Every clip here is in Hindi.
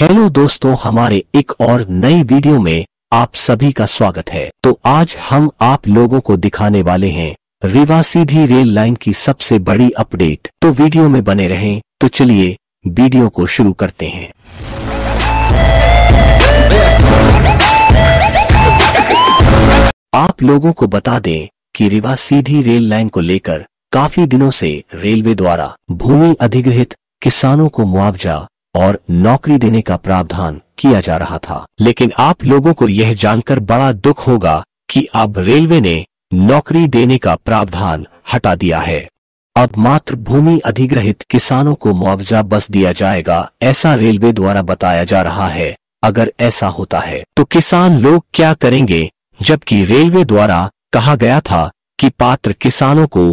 हेलो दोस्तों हमारे एक और नई वीडियो में आप सभी का स्वागत है तो आज हम आप लोगों को दिखाने वाले हैं रीवा सीधी रेल लाइन की सबसे बड़ी अपडेट तो वीडियो में बने रहें तो चलिए वीडियो को शुरू करते हैं आप लोगों को बता दें कि रीवा सीधी रेल लाइन को लेकर काफी दिनों से रेलवे द्वारा भूमि अधिग्रहित किसानों को मुआवजा और नौकरी देने का प्रावधान किया जा रहा था लेकिन आप लोगों को यह जानकर बड़ा दुख होगा कि अब रेलवे ने नौकरी देने का प्रावधान हटा दिया है अब मात्र भूमि अधिग्रहित किसानों को मुआवजा बस दिया जाएगा ऐसा रेलवे द्वारा बताया जा रहा है अगर ऐसा होता है तो किसान लोग क्या करेंगे जबकि रेलवे द्वारा कहा गया था कि पात्र किसानों को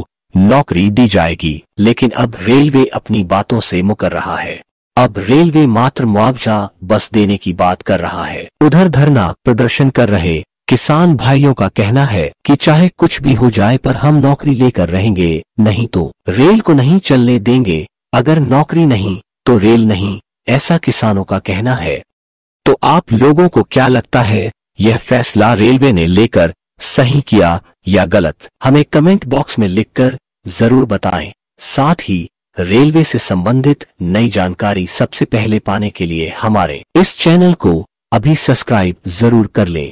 नौकरी दी जाएगी लेकिन अब रेलवे अपनी बातों से मुकर रहा है अब रेलवे मात्र मुआवजा बस देने की बात कर रहा है उधर धरना प्रदर्शन कर रहे किसान भाइयों का कहना है कि चाहे कुछ भी हो जाए पर हम नौकरी लेकर रहेंगे नहीं तो रेल को नहीं चलने देंगे अगर नौकरी नहीं तो रेल नहीं ऐसा किसानों का कहना है तो आप लोगों को क्या लगता है यह फैसला रेलवे ने लेकर सही किया या गलत हमें कमेंट बॉक्स में लिखकर जरूर बताएं साथ ही रेलवे से संबंधित नई जानकारी सबसे पहले पाने के लिए हमारे इस चैनल को अभी सब्सक्राइब जरूर कर ले